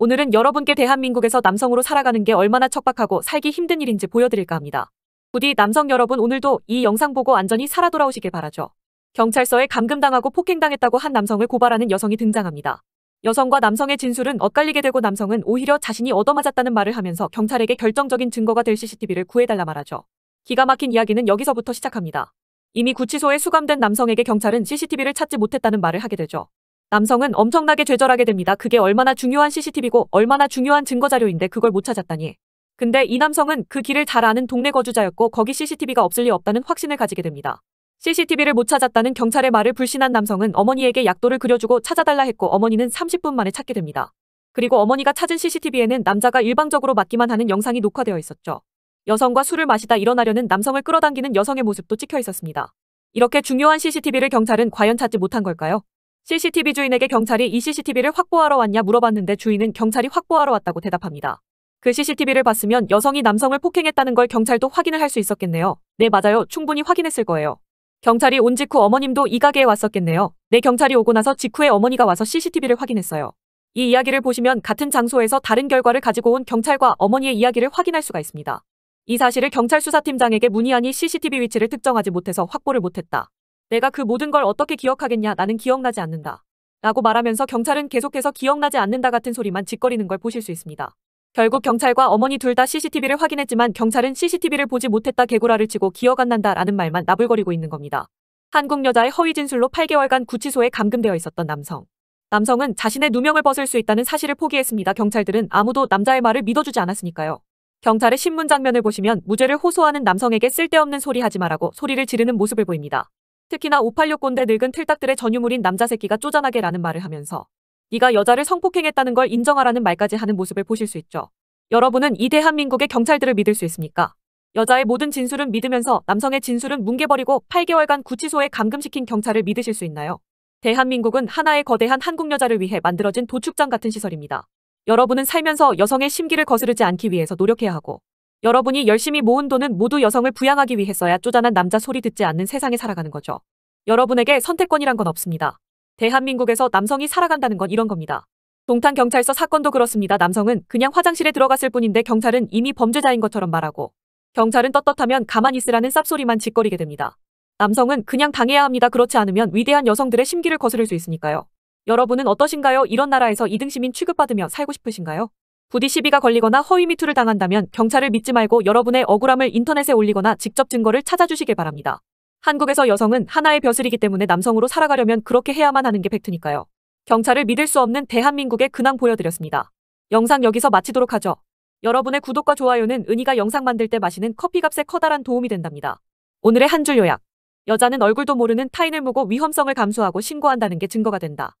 오늘은 여러분께 대한민국에서 남성으로 살아가는 게 얼마나 척박하고 살기 힘든 일인지 보여드릴까 합니다. 부디 남성 여러분 오늘도 이 영상 보고 안전히 살아 돌아오시길 바라죠. 경찰서에 감금당하고 폭행당했다고 한 남성을 고발하는 여성이 등장합니다. 여성과 남성의 진술은 엇갈리게 되고 남성은 오히려 자신이 얻어맞았다는 말을 하면서 경찰에게 결정적인 증거가 될 CCTV를 구해달라 말하죠. 기가 막힌 이야기는 여기서부터 시작합니다. 이미 구치소에 수감된 남성에게 경찰은 CCTV를 찾지 못했다는 말을 하게 되죠. 남성은 엄청나게 죄절하게 됩니다. 그게 얼마나 중요한 CCTV고 얼마나 중요한 증거자료인데 그걸 못 찾았다니. 근데 이 남성은 그 길을 잘 아는 동네 거주자였고 거기 CCTV가 없을 리 없다는 확신을 가지게 됩니다. CCTV를 못 찾았다는 경찰의 말을 불신한 남성은 어머니에게 약도를 그려주고 찾아달라 했고 어머니는 30분 만에 찾게 됩니다. 그리고 어머니가 찾은 CCTV에는 남자가 일방적으로 맞기만 하는 영상이 녹화되어 있었죠. 여성과 술을 마시다 일어나려는 남성을 끌어당기는 여성의 모습도 찍혀 있었습니다. 이렇게 중요한 CCTV를 경찰은 과연 찾지 못한 걸까요? CCTV 주인에게 경찰이 이 CCTV를 확보하러 왔냐 물어봤는데 주인은 경찰이 확보하러 왔다고 대답합니다. 그 CCTV를 봤으면 여성이 남성을 폭행했다는 걸 경찰도 확인을 할 수 있었겠네요. 네 맞아요. 충분히 확인했을 거예요. 경찰이 온 직후 어머님도 이 가게에 왔었겠네요. 네 경찰이 오고 나서 직후에 어머니가 와서 CCTV를 확인했어요. 이 이야기를 보시면 같은 장소에서 다른 결과를 가지고 온 경찰과 어머니의 이야기를 확인할 수가 있습니다. 이 사실을 경찰 수사팀장에게 문의하니 CCTV 위치를 특정하지 못해서 확보를 못했다. 내가 그 모든 걸 어떻게 기억하겠냐 나는 기억나지 않는다. 라고 말하면서 경찰은 계속해서 기억나지 않는다 같은 소리만 짓거리는 걸 보실 수 있습니다. 결국 경찰과 어머니 둘 다 CCTV를 확인했지만 경찰은 CCTV를 보지 못했다 개구라를 치고 기억 안 난다 라는 말만 나불거리고 있는 겁니다. 한국 여자의 허위 진술로 8개월간 구치소에 감금되어 있었던 남성. 남성은 자신의 누명을 벗을 수 있다는 사실을 포기했습니다. 경찰들은 아무도 남자의 말을 믿어주지 않았으니까요. 경찰의 신문 장면을 보시면 무죄를 호소하는 남성에게 쓸데없는 소리 하지 말라고 소리를 지르는 모습을 보입니다. 특히나 586 꼰대 늙은 틀딱들의 전유물인 남자 새끼가 쪼잔하게라는 말을 하면서 네가 여자를 성폭행했다는 걸 인정하라는 말까지 하는 모습을 보실 수 있죠. 여러분은 이 대한민국의 경찰들을 믿을 수 있습니까? 여자의 모든 진술은 믿으면서 남성의 진술은 뭉개버리고 8개월간 구치소에 감금시킨 경찰을 믿으실 수 있나요? 대한민국은 하나의 거대한 한국 여자를 위해 만들어진 도축장 같은 시설입니다. 여러분은 살면서 여성의 심기를 거스르지 않기 위해서 노력해야 하고 여러분이 열심히 모은 돈은 모두 여성을 부양하기 위해 써야 쪼잔한 남자 소리 듣지 않는 세상에 살아가는 거죠. 여러분에게 선택권이란 건 없습니다. 대한민국에서 남성이 살아간다는 건 이런 겁니다. 동탄 경찰서 사건도 그렇습니다. 남성은 그냥 화장실에 들어갔을 뿐인데 경찰은 이미 범죄자인 것처럼 말하고 경찰은 떳떳하면 가만히 있으라는 쌉소리만 짓거리게 됩니다. 남성은 그냥 당해야 합니다. 그렇지 않으면 위대한 여성들의 심기를 거스를 수 있으니까요. 여러분은 어떠신가요? 이런 나라에서 이등 시민 취급받으며 살고 싶으신가요? 부디 시비가 걸리거나 허위 미투를 당한다면 경찰을 믿지 말고 여러분의 억울함을 인터넷에 올리거나 직접 증거를 찾아주시길 바랍니다. 한국에서 여성은 하나의 벼슬이기 때문에 남성으로 살아가려면 그렇게 해야만 하는 게 팩트니까요. 경찰을 믿을 수 없는 대한민국의 근황 보여드렸습니다. 영상 여기서 마치도록 하죠. 여러분의 구독과 좋아요는 은희가 영상 만들 때 마시는 커피값에 커다란 도움이 된답니다. 오늘의 한 줄 요약. 여자는 얼굴도 모르는 타인을 보고 위험성을 감수하고 신고한다는 게 증거가 된다.